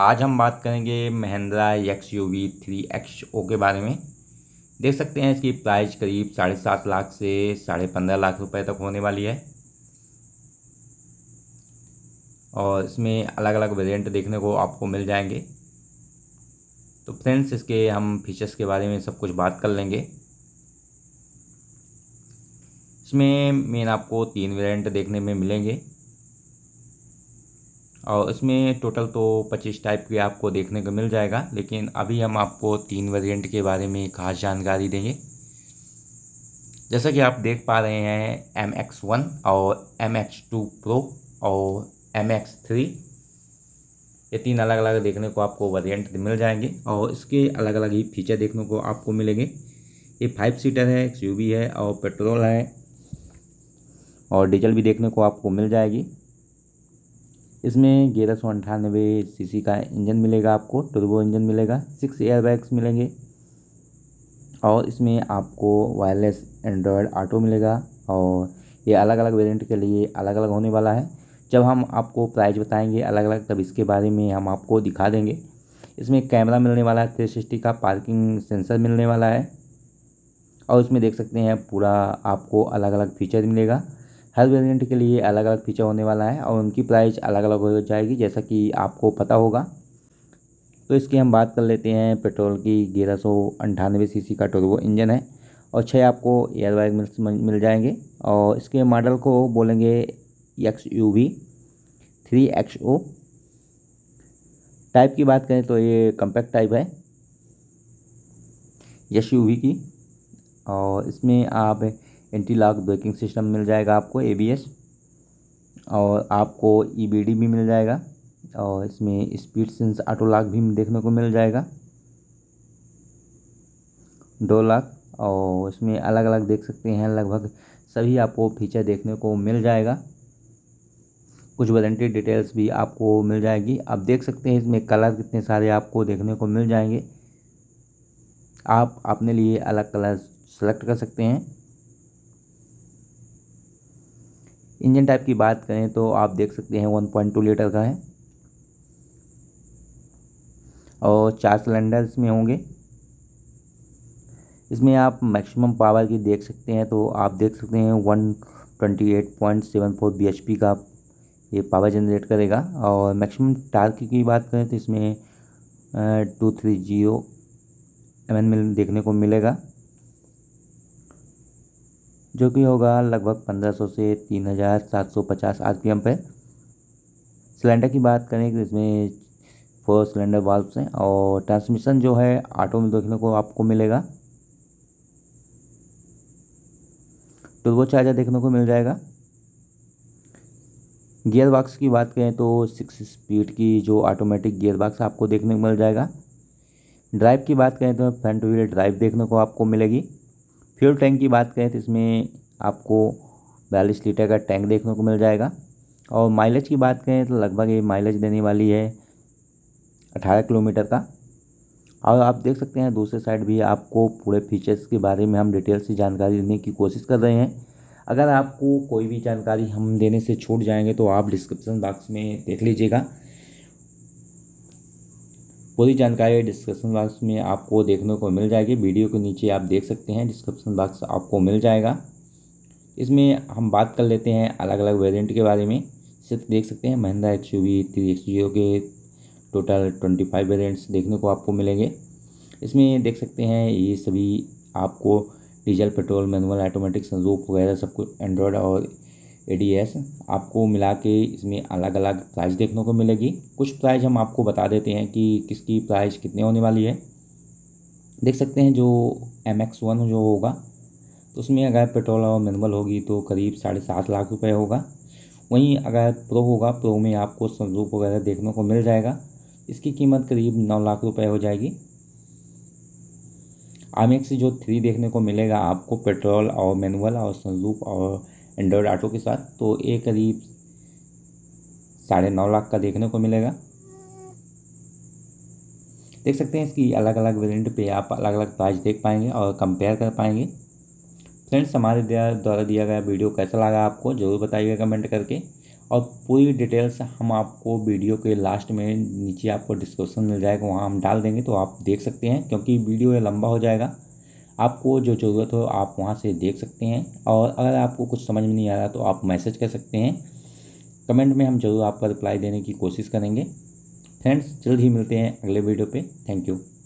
आज हम बात करेंगे Mahindra X U V three X O के बारे में देख सकते हैं इसकी प्राइस करीब साढ़े सात लाख से साढ़े पंद्रह लाख रुपए तक होने वाली है और इसमें अलग अलग वेरिएंट देखने को आपको मिल जाएंगे तो फ्रेंड्स इसके हम फीचर्स के बारे में सब कुछ बात कर लेंगे इसमें मेन आपको तीन वेरिएंट देखने में मिलेंगे और इसमें टोटल तो पच्चीस टाइप के आपको देखने को मिल जाएगा लेकिन अभी हम आपको तीन वेरिएंट के बारे में खास जानकारी देंगे जैसा कि आप देख पा रहे हैं एम एक्स वन और एम एक्स टू प्रो और एम एक्स थ्री ये तीन अलग अलग देखने को आपको वेरिएंट मिल जाएंगे और इसके अलग अलग ही फीचर देखने को आपको मिलेंगे ये फाइव सीटर है एक्स है और पेट्रोल है और डीजल भी देखने को आपको मिल जाएगी इसमें ग्यारह सौ अंठानवे सी का इंजन मिलेगा आपको टर्बो इंजन मिलेगा सिक्स एयर बैग्स मिलेंगे और इसमें आपको वायरलेस एंड्रॉयड ऑटो मिलेगा और ये अलग अलग वेरिएंट के लिए अलग अलग होने वाला है जब हम आपको प्राइस बताएंगे अलग अलग तब इसके बारे में हम आपको दिखा देंगे इसमें कैमरा मिलने वाला है थ्री का पार्किंग सेंसर मिलने वाला है और इसमें देख सकते हैं पूरा आपको अलग अलग फीचर मिलेगा हर वेरिएंट के लिए अलग अलग फीचर होने वाला है और उनकी प्राइस अलग अलग हो जाएगी जैसा कि आपको पता होगा तो इसकी हम बात कर लेते हैं पेट्रोल की ग्यारह सौ अंठानवे सी का टोरबो इंजन है और छः आपको एयर बैग मिल मिल जाएंगे और इसके मॉडल को बोलेंगे X U V three X O type की बात करें तो ये कम्पैक्ट टाइप है यश यू वी की और इसमें आप एंटी लॉक ब्रेकिंग सिस्टम मिल जाएगा आपको एबीएस और आपको ईबीडी e भी मिल जाएगा और इसमें स्पीड सेंस ऑटो लॉक भी देखने को मिल जाएगा दो लाख और इसमें अलग अलग देख सकते हैं लगभग सभी आपको फीचर देखने को मिल जाएगा कुछ वारंटी डिटेल्स भी आपको मिल जाएगी आप देख सकते हैं इसमें कलर कितने सारे आपको देखने को मिल जाएंगे आप अपने लिए अलग कलर सेलेक्ट कर सकते हैं इंजन टाइप की बात करें तो आप देख सकते हैं वन पॉइंट टू लीटर का है और चार सिलेंडर इसमें होंगे इसमें आप मैक्सिमम पावर की देख सकते हैं तो आप देख सकते हैं one twenty eight point seven four B H P का ये पावर जनरेट करेगा और मैक्सिमम टार्क की बात करें तो इसमें two three zero M N मिल देखने को मिलेगा जो कि होगा लगभग 1500 से 3750 आरपीएम पे सिलेंडर की बात करें तो इसमें फोर सिलेंडर बल्ब हैं और ट्रांसमिशन जो है ऑटो में देखने को आपको मिलेगा टर्बो चार्जर देखने को मिल जाएगा गियर बॉक्स की बात करें तो सिक्स स्पीड की जो ऑटोमेटिक गियर बॉक्स आपको देखने को मिल जाएगा ड्राइव की बात करें तो फ्रंट व्हील ड्राइव देखने को आपको मिलेगी फ्यूल टैंक की बात करें तो इसमें आपको बयालीस लीटर का टैंक देखने को मिल जाएगा और माइलेज की बात करें तो लगभग ये माइलेज देने वाली है अठारह किलोमीटर का और आप देख सकते हैं दूसरे साइड भी आपको पूरे फीचर्स के बारे में हम डिटेल से जानकारी देने की कोशिश कर रहे हैं अगर आपको कोई भी जानकारी हम देने से छूट जाएंगे तो आप डिस्क्रिप्सन बॉक्स में देख लीजिएगा पूरी जानकारी डिस्क्रिप्शन बॉक्स में आपको देखने को मिल जाएगी वीडियो के नीचे आप देख सकते हैं डिस्क्रिप्शन बॉक्स आपको मिल जाएगा इसमें हम बात कर लेते हैं अलग अलग वेरियंट के बारे में सिर्फ तो देख सकते हैं Mahindra H U V three X zero के टोटल ट्वेंटी फाइव वेरियंट्स देखने को आपको मिलेंगे इसमें देख सकते हैं ये सभी आपको diesel petrol manual automatic sunroof वगैरह सब कुछ एंड्रॉयड और एडीएस आपको मिला के इसमें अलग अलग प्राइस देखने को मिलेगी कुछ प्राइस हम आपको बता देते हैं कि किसकी प्राइस कितने होने वाली है देख सकते हैं जो एम एक्स वन जो होगा तो उसमें अगर पेट्रोल और मिनिमल होगी तो करीब साढ़े सात लाख रुपये होगा वहीं अगर प्रो होगा प्रो में आपको सनरूप वगैरह देखने को मिल जाएगा इसकी कीमत करीब नौ लाख रुपये हो जाएगी आम एक्स जो थ्री देखने को मिलेगा आपको पेट्रोल और मैनुअल और सनरूप और एंड्रॉयड ऑटो के साथ तो ये करीब साढ़े नौ लाख का देखने को मिलेगा देख सकते हैं इसकी अलग अलग वेरिएंट पे आप अलग अलग प्राइस देख पाएंगे और कंपेयर कर पाएंगे फ्रेंड्स हमारे द्वारा दिया गया वीडियो कैसा लगा आपको ज़रूर बताइएगा कमेंट करके और पूरी डिटेल्स हम आपको वीडियो के लास्ट में नीचे आपको डिस्क्रिप्शन मिल जाएगा वहाँ हम डाल देंगे तो आप देख सकते हैं क्योंकि वीडियो ये लंबा हो जाएगा आपको जो ज़रूरत हो आप वहाँ से देख सकते हैं और अगर आपको कुछ समझ में नहीं आ रहा तो आप मैसेज कर सकते हैं कमेंट में हम जरूर आपका रिप्लाई देने की कोशिश करेंगे फ्रेंड्स जल्द ही मिलते हैं अगले वीडियो पे थैंक यू